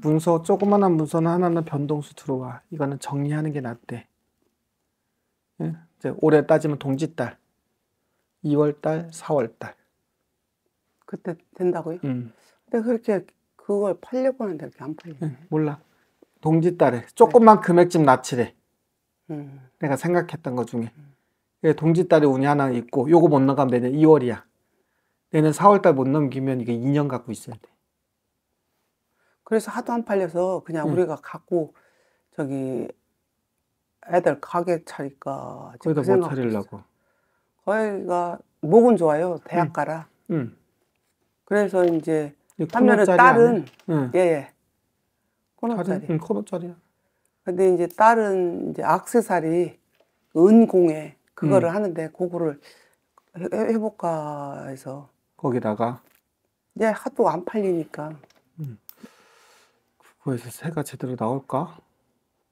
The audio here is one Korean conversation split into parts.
문서 조그만한 문서는 하나는 변동수 들어와. 이거는 정리하는 게 낫대. 예? 이제 올해 따지면 동짓달, 2월달, 4월달. 그때 된다고요? 음. 근데 그렇게 그걸 팔려고 하는데 이렇게 안 팔려. 예, 몰라. 동짓달에 조금만 네. 금액집 납치래. 음. 내가 생각했던 것 중에. 예, 동짓달에 운이 하나 있고 요거 못 넘가면 내년 2월이야. 내년 4월달 못 넘기면 이게 2년 갖고 있어야 돼. 그래서 하도 안 팔려서 그냥 음. 우리가 갖고 저기 애들 가게 차릴까 거기다 그뭐 차리려고 거기가 목은 좋아요 음. 대학 가라 음. 그래서 이제 반면에 딸은 예, 예. 코너짜리 응, 코너짜리야 근데 이제 딸은 이제 악세사리 은공예 그거를 음. 하는데 그거를 해, 해볼까 해서 거기다가 예 하도 안 팔리니까 거기서 뭐 새가 제대로 나올까?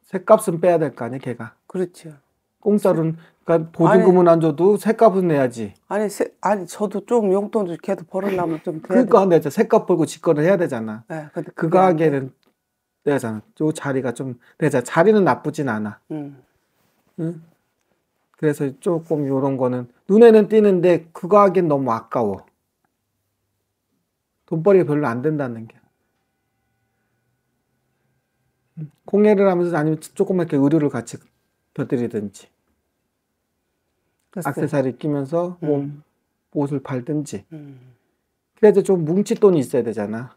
새값은 빼야 될 거 아니야 걔가. 그렇죠. 공짜로는 그러니까 보증금은 아니, 안 줘도 새값은 내야지. 아니 새, 아니 저도 좀 용돈 좀 걔도 벌어나면 좀 그러니까 안 되죠. 새값 벌고 직거래 해야 되잖아. 네, 근데 그거 하는 내잖아. 요 자리가 좀 내자. 자리는 나쁘진 않아. 음. 응? 그래서 조금 요런 거는 눈에는 띄는데 그거 하기 너무 아까워. 돈벌이가 별로 안 된다는 게. 공예를 하면서 아니면 조금만 이렇게 의류를 같이 곁들이든지 악세사리 끼면서 뭐 옷을 팔든지 음. 그래도 좀 뭉칫돈이 있어야 되잖아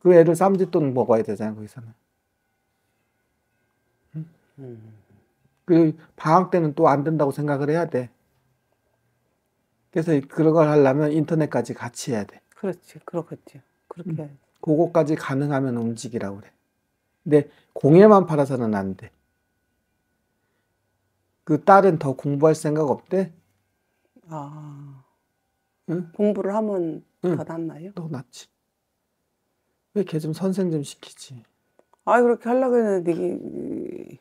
그 애를 쌈짓돈 먹어야 되잖아 거기서는 응? 음. 그 방학 때는 또 안 된다고 생각을 해야 돼 그래서 그런 걸 하려면 인터넷까지 같이 해야 돼 그렇지 그렇겠지 그렇게 해 그거까지 가능하면 움직이라고 그래 근데 공예만 팔아서는 안 돼. 그 딸은 더 공부할 생각 없대? 아. 응? 공부를 하면 응. 더 낫나요? 더 낫지. 왜 걔 좀 선생 좀 시키지? 아, 그렇게 하려고 했는데, 이게,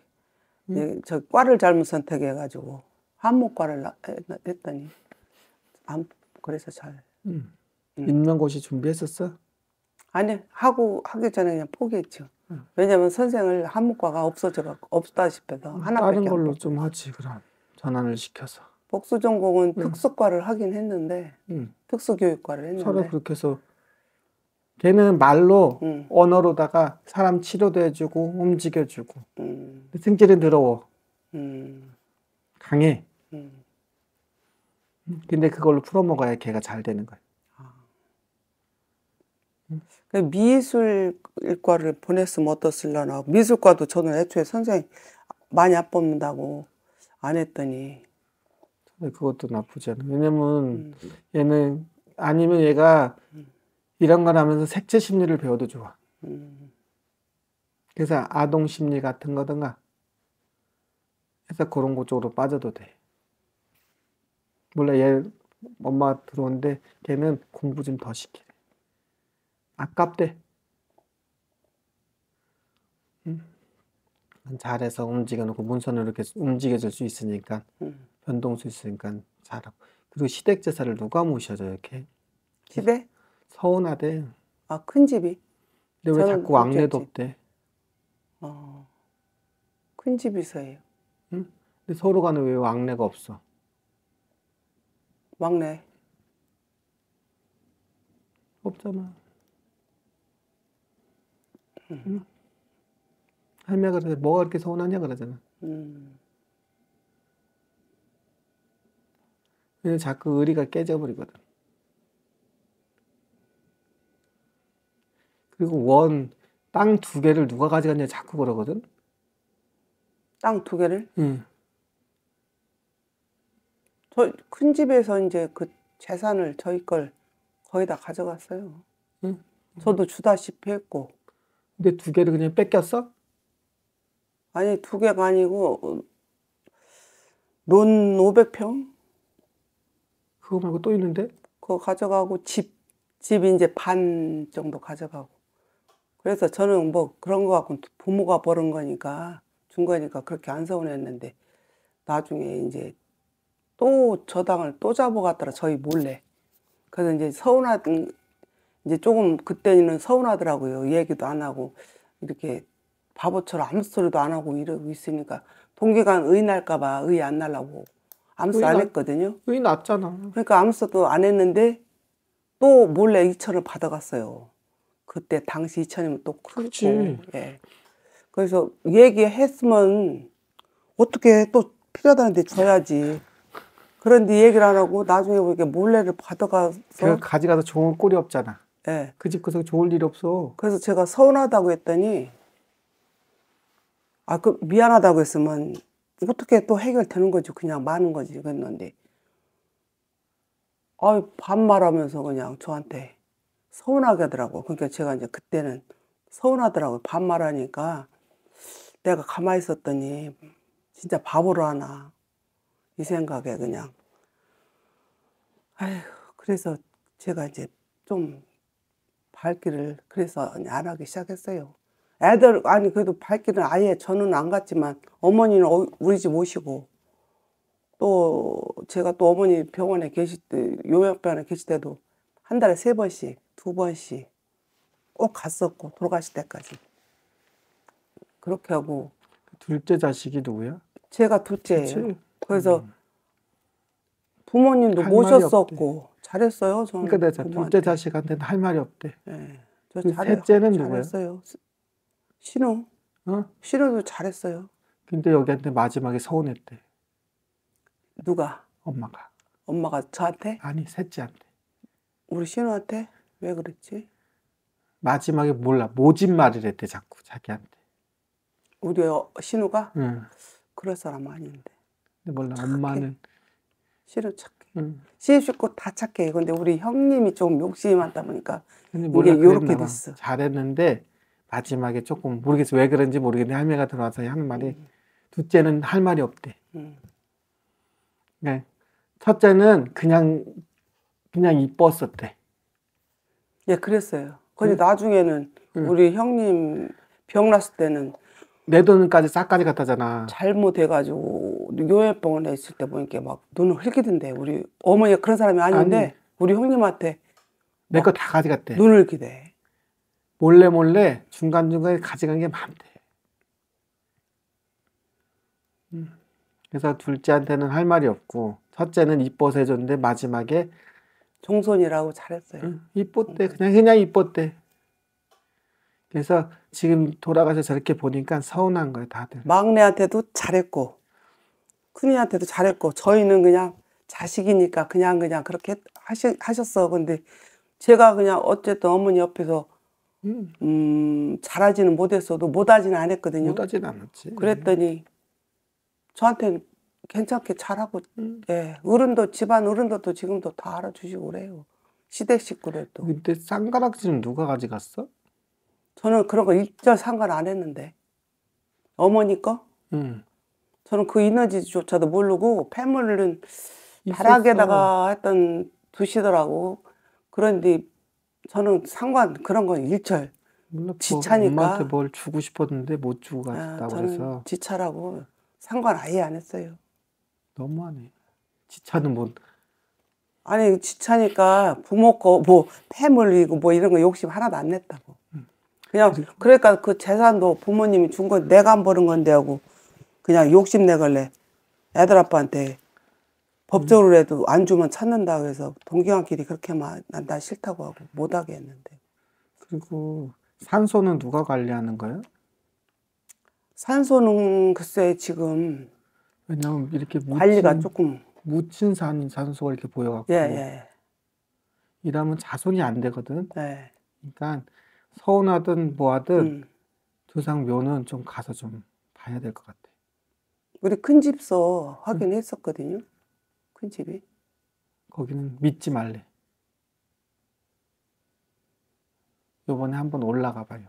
응? 저, 과를 잘못 선택해가지고, 한목과를 했더니, 안, 그래서 잘. 응. 인명고시 준비했었어? 아니 하고 하기 전에 그냥 포기했죠. 응. 왜냐면 선생을 한문과가 없어져 갖고 없다 싶어서 하나밖에 다른 걸로 좀 하지 그럼 전환을 시켜서. 복수 전공은 응. 특수과를 하긴 했는데 특수교육과를 했는데 서로 그렇게 해서 걔는 말로 언어로다가 사람 치료도 해주고 움직여주고 성질은 음. 더러워 음. 강해 음. 근데 그걸로 풀어먹어야 걔가 잘 되는 거야 그 미술과를 보냈으면 어떻을라나 미술과도 저는 애초에 선생 많이 안 뽑는다고 안 했더니 그것도 나쁘지 않아요 왜냐면 음. 얘는 아니면 얘가 음. 이런 걸 하면서 색채 심리를 배워도 좋아 음. 그래서 아동 심리 같은 거든가 해서 그런 거 쪽으로 빠져도 돼 몰라 얘 엄마 들어오는데 걔는 공부 좀 더 시켜 아깝대. 응? 음. 잘해서 움직여 놓고 문선을 이렇게 움직여줄 수 있으니까 응. 음. 변동수 있으니까 잘하고 그리고 시댁 제사를 누가 모셔줘 이렇게 집에 서운하대. 아큰 집이. 근데 왜 자꾸 왕래도 없대? 어, 큰 집이서예요. 응? 근데 서로 간에 왜 왕래가 없어? 왕래 없잖아. 음. 할니가 그래 뭐가 그렇게 서운하냐 그러잖아. 음. 왜냐 자꾸 의리가 깨져버리거든. 그리고 원, 땅 두 개를 누가 가져갔냐 자꾸 그러거든. 땅 두 개를? 응. 저 큰 집에서 이제 그 재산을 저희 걸 거의 다 가져갔어요. 응. 저도 주다시피 했고. 근데 두 개를 그냥 뺏겼어? 아니 두 개가 아니고 논 500평? 그거 말고 또 있는데? 그거 가져가고 집, 집이 제반 정도 가져가고. 그래서 저는 뭐 그런 거 갖고 부모가 버는 거니까, 준 거니까 그렇게 안 서운했는데, 나중에 이제 또 저당을 또 잡아갔더라, 저희 몰래. 그래서 이제 서운한 이제 조금 그때는 서운하더라고요. 얘기도 안 하고 이렇게 바보처럼 아무 소리도 안 하고 이러고 있으니까 동기간 의 날까봐 의 안 날라고 암수 안 했거든요. 의 났잖아. 그러니까 암수도 안 했는데 또 몰래 2천을 받아갔어요. 그때 당시 2천이면 또 크고. 예. 그래서 얘기했으면 어떻게 또 필요하다는데 줘야지. 그런데 얘기를 안 하고 나중에 보니까 몰래를 받아가서. 그 가져가서 좋은 꼴이 없잖아. 네. 예. 그집 그서 좋을 일 없어. 그래서 제가 서운하다고 했더니 아그 미안하다고 했으면 어떻게 또 해결되는 거지 그냥 많은 거지 그랬는데 아 반말하면서 그냥 저한테 서운하게 하더라고. 그러니까 제가 이제 그때는 서운하더라고 반말하니까 내가 가만히 있었더니 진짜 바보로 하나 이 생각에 그냥 아휴 그래서 제가 이제 좀 밝기를 그래서 안 하기 시작했어요. 애들 아니 그래도 밝기는 아예 저는 안 갔지만 어머니는 어, 우리 집 오시고 또 제가 또 어머니 병원에 계실 때 요양병원에 계실 때도 한 달에 세 번씩 두 번씩 꼭 갔었고 돌아가실 때까지 그렇게 하고 둘째 자식이 누구야? 제가 둘째예요. 그치? 그래서 음. 부모님도 모셨었고 잘했어요. 저는 그러니까 내 둘째 자식한테할 말이 없대. 네. 저 그 잘해, 셋째는 누구예요? 잘했어 신우. 어? 신우도 잘했어요. 근데 여기한테 마지막에 서운했대. 누가? 엄마가. 엄마가 저한테? 아니 셋째한테. 우리 신우한테 왜 그랬지? 마지막에 몰라 모진말을 했대 자꾸 자기한테. 우리 어, 신우가? 응. 그럴 사람 아닌데. 근데 몰라 착해. 엄마는. 신우 착. 음. 시입식고 다 착해. 근데 우리 형님이 좀 욕심이 많다 보니까 이게 요렇게 됐어. 잘했는데 마지막에 조금 모르겠어 왜 그런지 모르겠는데 할매가 들어와서 한 말이 음. 둘째는 할 말이 없대. 음. 네. 첫째는 그냥 그냥 이뻤었대. 예, 그랬어요. 근데 음. 나중에는 음. 우리 형님 병 났을 때는 내 돈까지 싹까지 갖다잖아 잘못해가지고 요양병원에 있을 때 보니까 막 눈을 흘기던데 우리 어머니가 그런 사람이 아닌데 아니, 우리 형님한테 내 거 다 가져갔대. 눈을 기대 몰래 몰래 중간 중간에 가져간 게 많대. 음. 그래서 둘째한테는 할 말이 없고 첫째는 이뻐서 해줬는데 마지막에 종손이라고 잘했어요. 응, 이뻤대. 그냥 그냥 이뻤대. 그래서 지금 돌아가서 저렇게 보니까 서운한 거예요, 다들. 막내한테도 잘했고, 큰이한테도 잘했고, 저희는 그냥 자식이니까 그냥 그냥 그렇게 하시, 하셨어. 근데 제가 그냥 어쨌든 어머니 옆에서 음, 음 잘하지는 못했어도 못하지는 않았거든요. 못하지는 않았지. 그랬더니 저한테 는 괜찮게 잘하고, 음. 예, 어른도 집안 어른들도 지금도 다 알아주시고 그래요. 시댁 식구들도. 근데 쌍가락질은 누가 가져갔어? 저는 그런 거 일절 상관 안 했는데. 어머니 거? 음. 저는 그 에너지조차도 모르고 폐물은 바닥에다가 했던 두시더라고. 그런데 저는 상관 그런 건 일절. 뭐 지차니까. 엄마한테 뭘 주고 싶었는데 못 주고 아, 갔다고 아, 그래서. 지차라고 상관 아예 안 했어요. 너무하네. 지차는 뭐. 아니 지차니까 부모 거뭐 폐물이고 뭐 이런 거 욕심 하나도 안 냈다고. 그냥 그러니까 그 재산도 부모님이 준 건 내가 안 버는 건데 하고 그냥 욕심 내걸래. 애들 아빠한테 법적으로해도안 주면 찾는다 그래서 동기간끼리 그렇게 막난다 싫다고 하고 못 하게 했는데. 그리고 산소는 누가 관리하는 거예요? 산소는 글쎄 지금 왜냐면 이렇게 묻힌, 관리가 조금 묻힌 산 산소가 이렇게 보여갖고 예, 예. 이러면 자손이 안 되거든. 예. 그러니까 서운하든 뭐하든 음. 두상 묘는 좀 가서 좀 봐야 될 것 같아. 우리 큰 집서 확인했었거든요. 음. 큰 집이. 거기는 믿지 말래. 요번에 한번 올라가 봐요.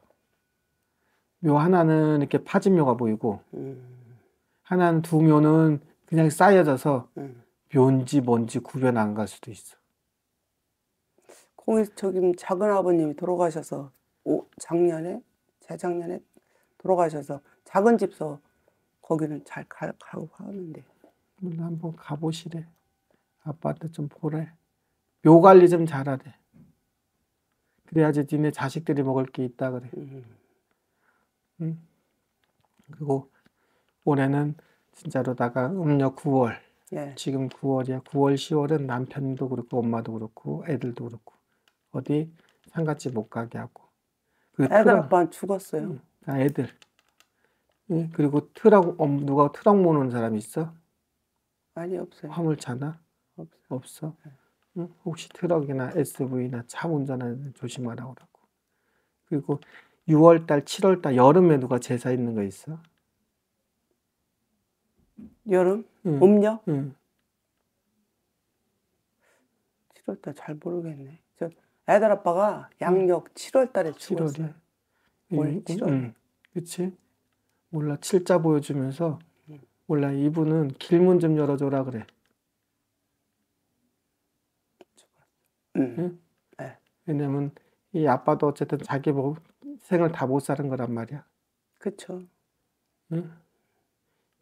묘 하나는 이렇게 파진 묘가 보이고, 음. 하나는 두 묘는 그냥 쌓여져서 음. 묘인지 뭔지 구별 안 갈 수도 있어. 공일 저기 작은 아버님이 돌아가셔서 오, 작년에 재작년에 돌아가셔서 작은 집서 거기는 잘 가, 고 하는데. 오늘 한번 가보시래. 아빠한테 좀 보래. 묘 관리 좀 잘하래. 그래야지 니네 자식들이 먹을 게 있다 그래. 음. 응? 그리고 올해는 진짜로다가 음력 9월. 예. 지금 9월이야. 9월, 10월은 남편도 그렇고 엄마도 그렇고 애들도 그렇고 어디 상갓집 못 가게 하고 그 애들 아빠 죽었어요. 아, 애들. 응? 그리고 트라 어, 누가 트럭 모는 사람 있어? 아니 없어요. 화물차나? 없어. 없어. 네. 응? 혹시 트럭이나 SUV나 차 운전하는 조심하라고 그리고 6월달, 7월달 여름에 누가 제사 있는 거 있어? 여름? 응. 음력? 응. 7월달 잘 모르겠네. 저 애들 아빠가 양력 7월 달에 죽었어요. 7월이. 올 7월. 응. 그치? 몰라 칠자 보여주면서 몰라 이분은 길문 좀 열어줘라 그래. 응. 응? 네. 왜냐면 이 아빠도 어쨌든 자기 뭐 생을 다 못 사는 거란 말이야. 그렇 응?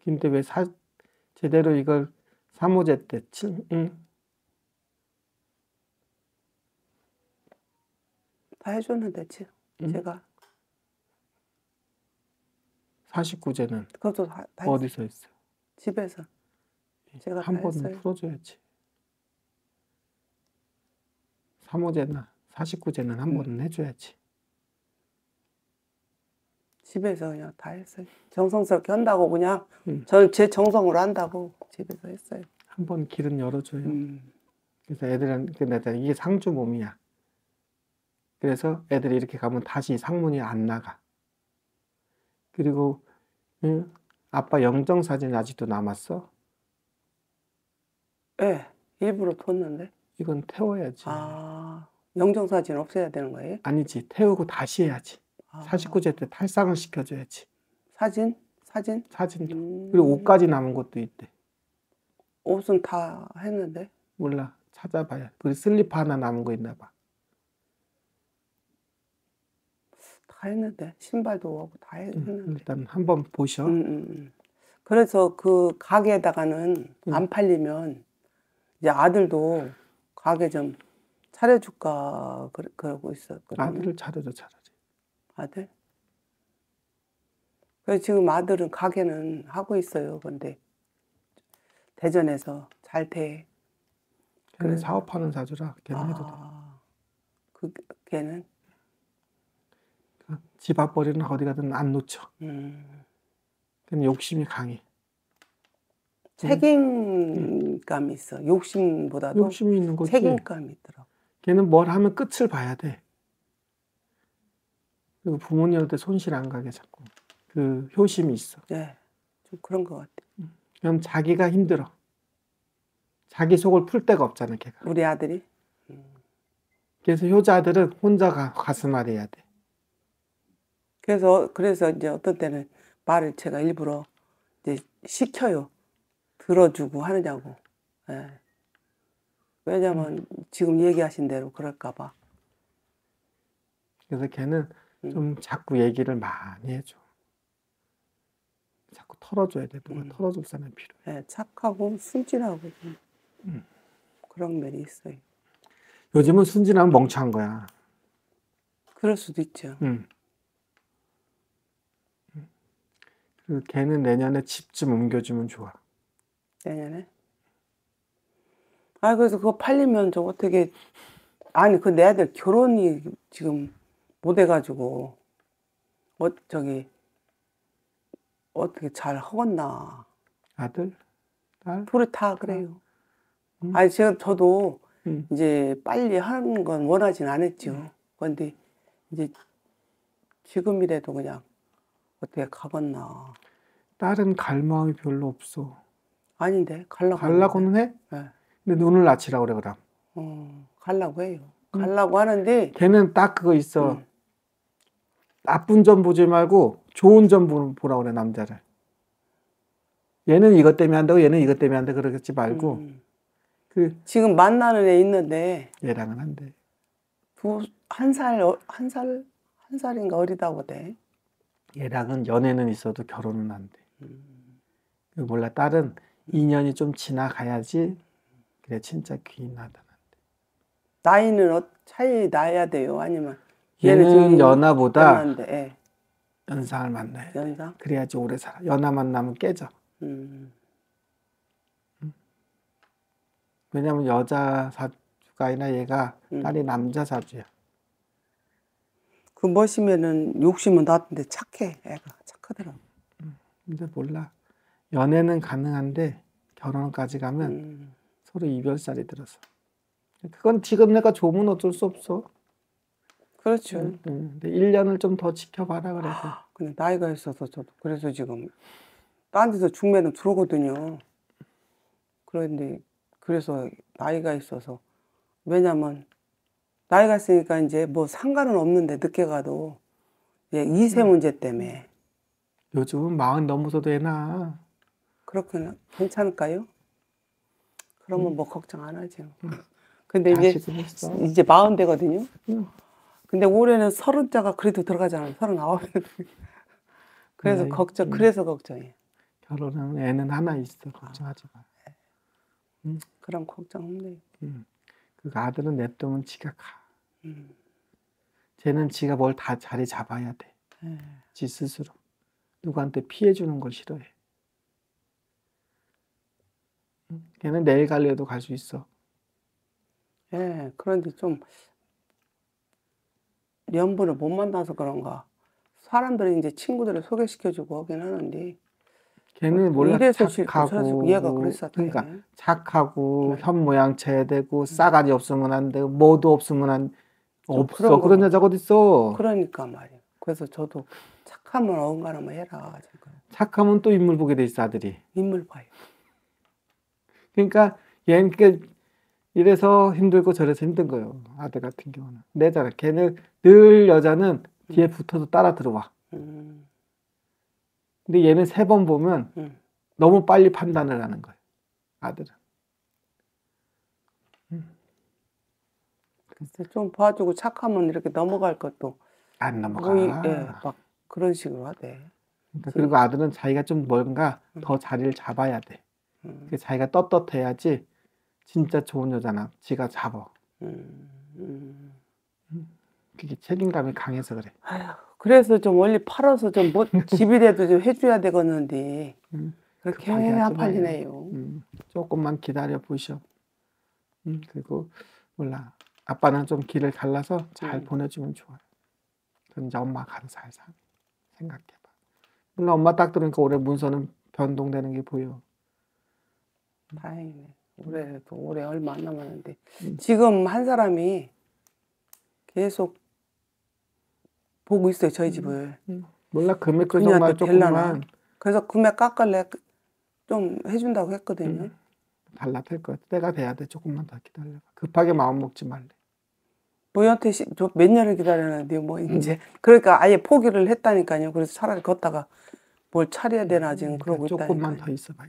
근데 왜 사, 제대로 이걸 사모제 때 응? 다해줬면 되지. 음. 제가 49제는 그것도 다, 다 그 어디서 했어요? 집에서 예, 제가 한번 했어요. 풀어줘야지. 3호제나 49제는 한 음. 번은 해줘야지. 집에서 그냥 다 했어요. 정성스럽게 한다고 그냥 음. 저는 제 정성으로 한다고 집에서 했어요. 한 번 길은 열어줘요. 음. 그래서 애들한테 내가 이게 상주 몸이야. 그래서 애들이 이렇게 가면 다시 상문이 안 나가. 그리고 응? 아빠 영정 사진 아직도 남았어? 네, 일부러 뒀는데. 이건 태워야지. 아, 영정 사진 없애야 되는 거예요? 아니지, 태우고 다시 해야지. 아. 49제 때 탈상을 시켜줘야지. 사진? 사진? 사진도. 음... 그리고 옷까지 남은 것도 있대. 옷은 다 했는데? 몰라, 찾아봐야. 그 슬리퍼 하나 남은 거 있나 봐. 했는데 신발도 오고 다 음, 했는데 일단 한번 보셔. 음, 음. 음. 그래서 그 가게에다가는 음. 안 팔리면 이제 아들도 가게 좀 차려줄까 그러, 그러고 있었거든요. 아들을 차려줘 차려줘. 아들? 그래서 지금 아들은 가게는 하고 있어요. 근데 대전에서 잘 돼. 걔는 그래. 사업하는 사주라 걔는 아, 해도 돼. 그 걔는 집 앞버리는 어디 가든 안 놓죠. 음. 욕심이 강해. 책임감이 음. 있어. 욕심보다도 욕심이 있는 거지. 책임감이 있더라 걔는 뭘 하면 끝을 봐야 돼. 그 부모님한테 손실 안 가게 자꾸 그 효심이 있어. 네, 좀 그런 것 같아. 음. 그럼 자기가 힘들어. 자기 속을 풀 데가 없잖아, 걔가. 우리 아들이. 음. 그래서 효자들은 혼자 가, 가슴 아래야 돼. 그래서 그래서 이제 어떤 때는 말을 제가 일부러 이제 시켜요. 들어주고 하느냐고. 예. 왜냐면 음. 지금 얘기하신 대로 그럴까봐. 그래서 걔는 음. 좀 자꾸 얘기를 많이 해줘. 자꾸 털어줘야 돼. 누가 음. 털어줄 사람이 필요해. 네, 착하고 순진하고 음. 그런 면이 있어요. 요즘은 순진하면 멍청한 거야. 그럴 수도 있죠. 음. 그 걔는 내년에 집 좀 옮겨주면 좋아. 내년에? 아 그래서 그거 팔리면 저 어떻게 아니 그 내 아들 결혼이 지금 못 해가지고 어 저기 어떻게 잘 하겠나 아들 딸 둘이 다 그래요. 음. 아니 제가 저도 음. 이제 빨리 하는 건 원하진 않았죠. 그런데 이제 지금이라도 그냥 어떻게 가봤나 딸은 갈 마음이 별로 없어. 아닌데 갈라고. 갈라고는 해? 네. 근데 오늘 아치라 그래 그럼. 어, 갈라고 해요. 음. 갈라고 응. 하는데. 걔는 딱 그거 있어. 응. 음. 나쁜 점 보지 말고 좋은 점 보라 그래 남자를. 얘는 이것 때문에 한다고 얘는 이것 때문에 한다 그러겠지 말고. 음. 그 지금 만나는 애 있는데. 얘랑은 한대. 두한 살한 어, 살, 한 살인가 어리다고 돼. 얘랑은 연애는 있어도 결혼은 안 돼. 음. 그 몰라 딸은 인연이 좀 지나가야지 그래 진짜 귀인하다. 나이는 어, 차이 나야 돼요? 아니면 얘는 연하보다 예. 연상을 만나야 돼. 연상? 그래야지 오래 살아. 연하 만나면 깨져. 음. 왜냐면 여자 사주가 아니라 얘가 음. 딸이 남자 사주야. 그 멋이면은 욕심은 나는데 착해. 애가 착하더라고. 음, 근데 몰라. 연애는 가능한데 결혼까지 가면 음. 서로 이별살이 들어서. 그건 지금 내가 좋으 어쩔 수 없어. 그렇죠. 응, 음, 응. 음. 근데 1년을 좀 더 지켜봐라 그래서. 아, 근데 나이가 있어서 저도 그래서 지금 딴 데서 중매는 들어오거든요. 그런데 그래서 나이가 있어서 왜냐면 나이가 있으니까 이제 뭐 상관은 없는데 늦게 가도 이제 예, 이세 음. 문제 때문에 요즘 마흔 넘어서도 애나 그렇게 괜찮을까요? 그러면 음. 뭐 걱정 안 하죠. 음. 근데 이제 이제 마흔 되거든요. 근데 올해는 서른 자가 그래도 들어가잖아요. 서른 아홉. 그래서 네, 걱정. 네. 그래서 걱정이에요. 결혼은 애는 하나 있어 걱정하지 마. 음. 그럼 걱정 없네. 음. 그 아들은 냅두면 지가 가. 음. 쟤는 지가 뭘 다 자리 잡아야 돼. 네. 지 스스로. 누구한테 피해 주는 걸 싫어해. 걔는 내일 갈래도 갈 수 있어. 예, 그런데 좀 연분을 못 만나서 그런가. 사람들이 이제 친구들을 소개시켜주고 하긴 하는데 걔는 몰래 착하고 얘가 그랬어. 그러니까 착하고 네. 현 모양채 되고 음. 싸가지 없으면 안 되고 뭐도 없으면 안 없어 그런, 그런 여자 어디 있어? 그러니까 말이야. 그래서 저도 착하면 어긋가나 뭐 해라. 잠깐. 착하면 또 인물 보게 돼 있어 아들이. 인물 봐요. 그러니까 얘는 그 이래서 힘들고 저래서 힘든 거예요. 아들 같은 경우는 내 자라 걔는 늘 여자는 뒤에 음. 붙어서 따라 들어와. 음. 근데 얘는 세 번 보면 음. 너무 빨리 판단을 하는 거예요. 아들은. 음. 글쎄 좀 봐주고 착하면 이렇게 넘어갈 것도 안 넘어가. 오이, 예, 막 그런 식으로 하대. 그러니까 그리고 아들은 자기가 좀 뭔가 음. 더 자리를 잡아야 돼. 음. 자기가 떳떳해야지 진짜 좋은 여자나 지가 잡어. 음, 음. 음. 그게 책임감이 강해서 그래. 아휴. 그래서 좀 원래 팔아서 좀 뭐 집이라도 좀 해줘야 되겠는데 음, 그렇게 안 팔리네요. 음, 조금만 기다려 보셔. 음, 그리고 몰라 아빠랑 좀 길을 갈라서 잘 네. 보내주면 좋아요. 그럼 이제 엄마 감사해서 생각해봐. 물론 엄마 딱 들으니까 올해 문서는 변동되는 게 보여. 음. 다행이네. 올해도 올해 얼마 안 남았는데 음. 지금 한 사람이 계속 보고 있어요 저희 음. 집을. 음. 몰라 금액 그 정말 조금만. 그래서 금액 깎을래 좀 해준다고 했거든요. 음. 달라질 거야. 때가 돼야 돼. 조금만 더 기다려. 급하게 마음 먹지 말래. 뭐한테 몇 년을 기다려는데 뭐 음. 이제 음. 그러니까 아예 포기를 했다니까요. 그래서 차라리 걷다가 뭘 차려야 되나 지금 음, 그러고 그러니까 있다. 조금만 더 있어봐요.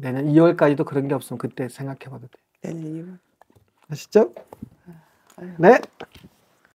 내년 2월까지도 그런 게 없으면 그때 생각해봐도 돼. 내년 2월. 아시죠? 아, 아유. 네.